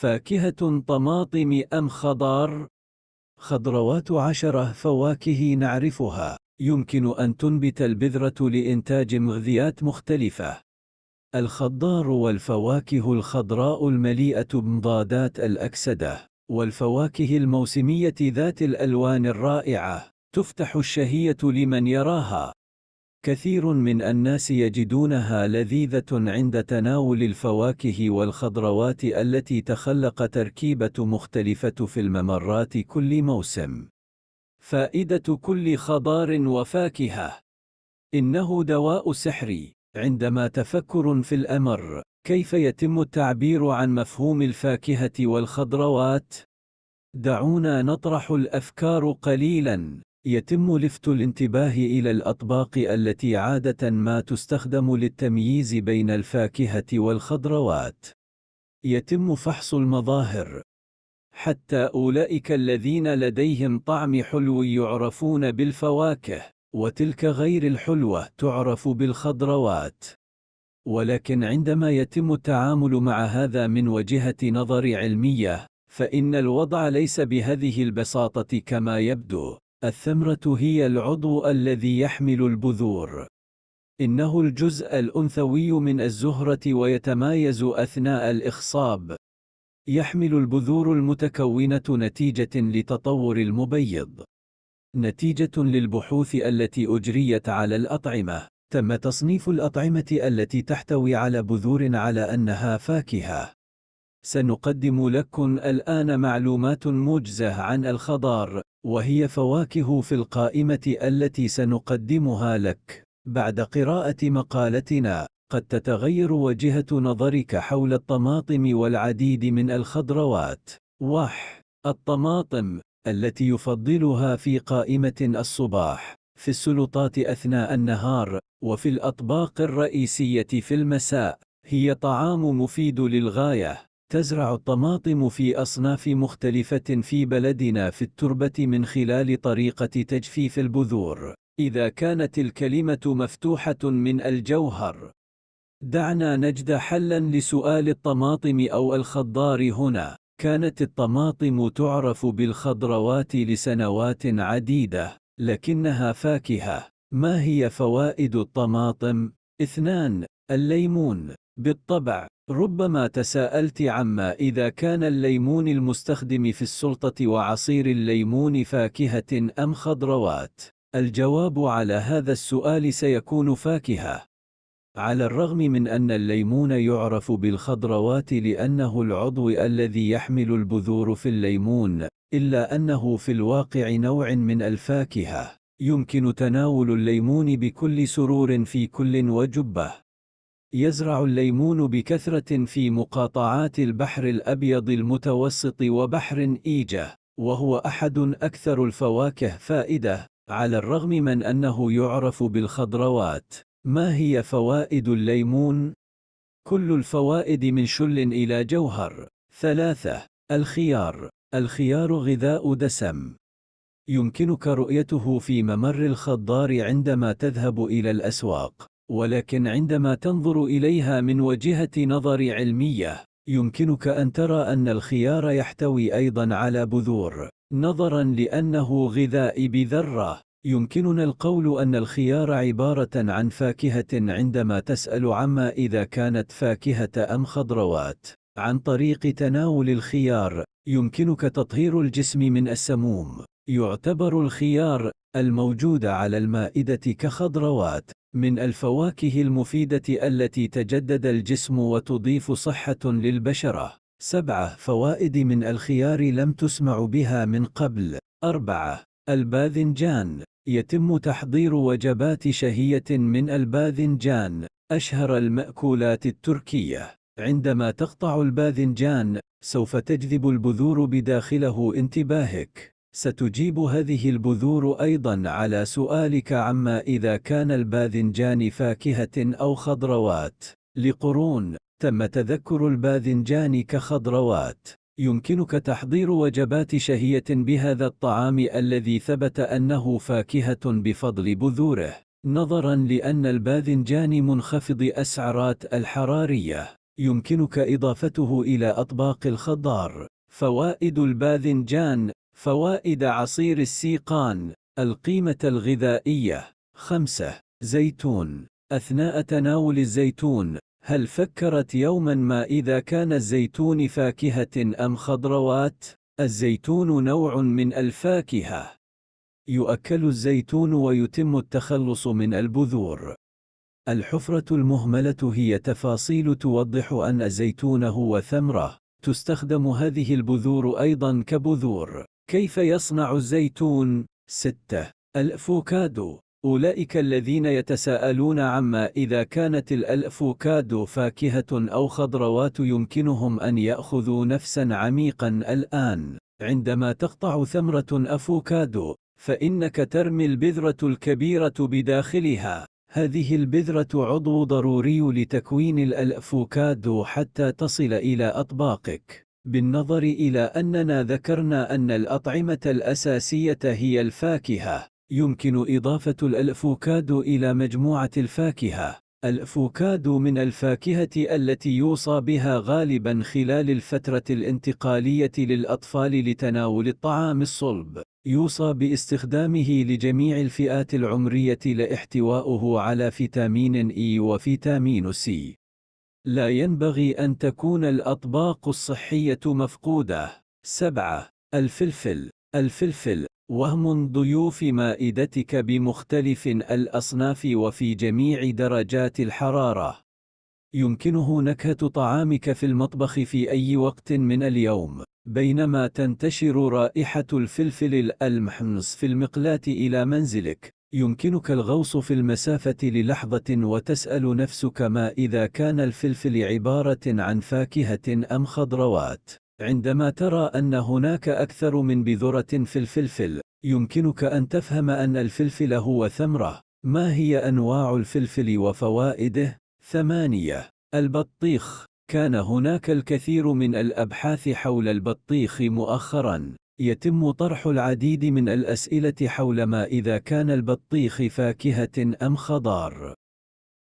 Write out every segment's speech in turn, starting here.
فاكهة طماطم أم خضار؟ خضروات عشرة فواكه نعرفها يمكن أن تنبت البذرة لإنتاج مغذيات مختلفة الخضار والفواكه الخضراء المليئة بمضادات الأكسدة والفواكه الموسمية ذات الألوان الرائعة تفتح الشهية لمن يراها كثير من الناس يجدونها لذيذة عند تناول الفواكه والخضروات التي تخلق تركيبة مختلفة في الممرات كل موسم. فائدة كل خضار وفاكهة إنه دواء سحري. عندما تفكر في الأمر، كيف يتم التعبير عن مفهوم الفاكهة والخضروات؟ دعونا نطرح الأفكار قليلاً. يتم لفت الانتباه إلى الأطباق التي عادة ما تستخدم للتمييز بين الفاكهة والخضروات. يتم فحص المظاهر حتى أولئك الذين لديهم طعم حلو يعرفون بالفواكه، وتلك غير الحلوة تعرف بالخضروات. ولكن عندما يتم التعامل مع هذا من وجهة نظر علمية، فإن الوضع ليس بهذه البساطة كما يبدو. الثمرة هي العضو الذي يحمل البذور. إنه الجزء الأنثوي من الزهرة ويتمايز أثناء الإخصاب. يحمل البذور المتكونة نتيجة لتطور المبيض. نتيجة للبحوث التي أجريت على الأطعمة، تم تصنيف الأطعمة التي تحتوي على بذور على أنها فاكهة. سنقدم لكم الآن معلومات موجزة عن الخضار، وهي فواكه في القائمة التي سنقدمها لك بعد قراءة مقالتنا قد تتغير وجهة نظرك حول الطماطم والعديد من الخضروات وح الطماطم التي يفضلها في قائمة الصباح في السلطات أثناء النهار وفي الأطباق الرئيسية في المساء هي طعام مفيد للغاية تزرع الطماطم في أصناف مختلفة في بلدنا في التربة من خلال طريقة تجفيف البذور. إذا كانت الكلمة مفتوحة من الجوهر، دعنا نجد حلاً لسؤال الطماطم أو الخضار هنا. كانت الطماطم تعرف بالخضروات لسنوات عديدة، لكنها فاكهة. ما هي فوائد الطماطم؟ اثنان الليمون بالطبع ربما تساءلت عما إذا كان الليمون المستخدم في السلطة وعصير الليمون فاكهة أم خضروات الجواب على هذا السؤال سيكون فاكهة على الرغم من أن الليمون يعرف بالخضروات لأنه العضو الذي يحمل البذور في الليمون إلا أنه في الواقع نوع من الفاكهة يمكن تناول الليمون بكل سرور في كل وجبة يزرع الليمون بكثرة في مقاطعات البحر الأبيض المتوسط وبحر إيجة، وهو أحد أكثر الفواكه فائدة، على الرغم من أنه يعرف بالخضروات. ما هي فوائد الليمون؟ كل الفوائد من شل إلى جوهر. ثلاثة: الخيار. الخيار غذاء دسم. يمكنك رؤيته في ممر الخضار عندما تذهب إلى الأسواق. ولكن عندما تنظر إليها من وجهة نظر علمية يمكنك أن ترى أن الخيار يحتوي أيضا على بذور نظرا لأنه غذاء بذرة يمكننا القول أن الخيار عبارة عن فاكهة عندما تسأل عما إذا كانت فاكهة أم خضروات عن طريق تناول الخيار يمكنك تطهير الجسم من السموم يعتبر الخيار الموجود على المائدة كخضروات من الفواكه المفيدة التي تجدد الجسم وتضيف صحة للبشرة. 7. فوائد من الخيار لم تسمع بها من قبل. 4. الباذنجان يتم تحضير وجبات شهية من الباذنجان، أشهر المأكولات التركية. عندما تقطع الباذنجان، سوف تجذب البذور بداخله انتباهك. ستجيب هذه البذور أيضا على سؤالك عما إذا كان الباذنجان فاكهة أو خضروات لقرون تم تذكر الباذنجان كخضروات يمكنك تحضير وجبات شهية بهذا الطعام الذي ثبت أنه فاكهة بفضل بذوره نظرا لأن الباذنجان منخفض أسعرات الحرارية يمكنك إضافته إلى أطباق الخضار فوائد الباذنجان فوائد عصير السيقان القيمة الغذائية 5. زيتون أثناء تناول الزيتون هل فكرت يوما ما إذا كان الزيتون فاكهة أم خضروات؟ الزيتون نوع من الفاكهة يؤكل الزيتون ويتم التخلص من البذور الحفرة المهملة هي تفاصيل توضح أن الزيتون هو ثمرة تستخدم هذه البذور أيضا كبذور كيف يصنع الزيتون؟ 6. الأفوكادو أولئك الذين يتساءلون عما إذا كانت الأفوكادو فاكهة أو خضروات يمكنهم أن يأخذوا نفسا عميقا الآن عندما تقطع ثمرة أفوكادو فإنك ترمي البذرة الكبيرة بداخلها هذه البذرة عضو ضروري لتكوين الأفوكادو حتى تصل إلى أطباقك بالنظر إلى أننا ذكرنا أن الأطعمة الأساسية هي الفاكهة يمكن إضافة الأفوكادو إلى مجموعة الفاكهة الأفوكادو من الفاكهة التي يوصى بها غالبا خلال الفترة الانتقالية للأطفال لتناول الطعام الصلب يوصى باستخدامه لجميع الفئات العمرية لاحتوائه على فيتامين E وفيتامين C لا ينبغي أن تكون الأطباق الصحية مفقودة. 7. الفلفل الفلفل وهم ضيوف مائدتك بمختلف الأصناف وفي جميع درجات الحرارة. يمكنه نكهة طعامك في المطبخ في أي وقت من اليوم، بينما تنتشر رائحة الفلفل الألمحمص في المقلاة إلى منزلك. يمكنك الغوص في المسافة للحظة وتسأل نفسك ما إذا كان الفلفل عبارة عن فاكهة أم خضروات. عندما ترى أن هناك أكثر من بذرة في الفلفل، يمكنك أن تفهم أن الفلفل هو ثمرة. ما هي أنواع الفلفل وفوائده؟ ثمانية البطيخ كان هناك الكثير من الأبحاث حول البطيخ مؤخراً يتم طرح العديد من الأسئلة حول ما إذا كان البطيخ فاكهة أم خضار.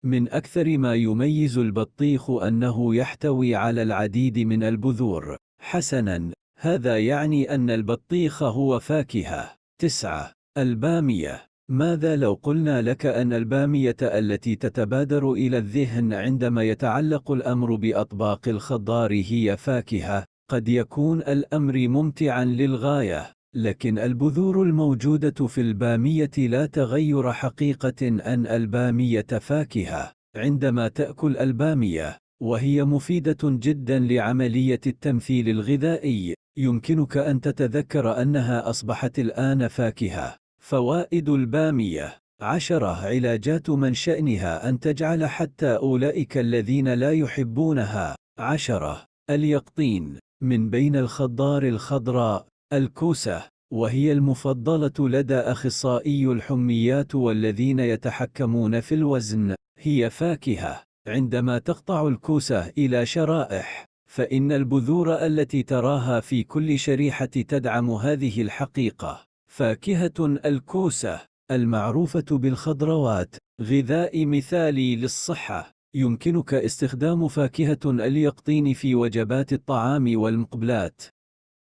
من أكثر ما يميز البطيخ أنه يحتوي على العديد من البذور. حسناً، هذا يعني أن البطيخ هو فاكهة. 9. البامية ماذا لو قلنا لك أن البامية التي تتبادر إلى الذهن عندما يتعلق الأمر بأطباق الخضار هي فاكهة؟ قد يكون الأمر ممتعا للغاية لكن البذور الموجودة في البامية لا تغير حقيقة أن البامية فاكهة عندما تأكل البامية وهي مفيدة جدا لعملية التمثيل الغذائي يمكنك أن تتذكر أنها أصبحت الآن فاكهة فوائد البامية عشرة علاجات من شأنها أن تجعل حتى أولئك الذين لا يحبونها عشرة اليقطين من بين الخضار الخضراء الكوسة وهي المفضلة لدى أخصائي الحميات والذين يتحكمون في الوزن هي فاكهة عندما تقطع الكوسة إلى شرائح فإن البذور التي تراها في كل شريحة تدعم هذه الحقيقة فاكهة الكوسة المعروفة بالخضروات غذاء مثالي للصحة يمكنك استخدام فاكهة اليقطين في وجبات الطعام والمقبلات.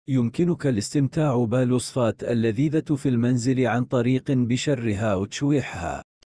يمكنك الاستمتاع بالوصفات اللذيذة في المنزل عن طريق بشرها وتشويحها.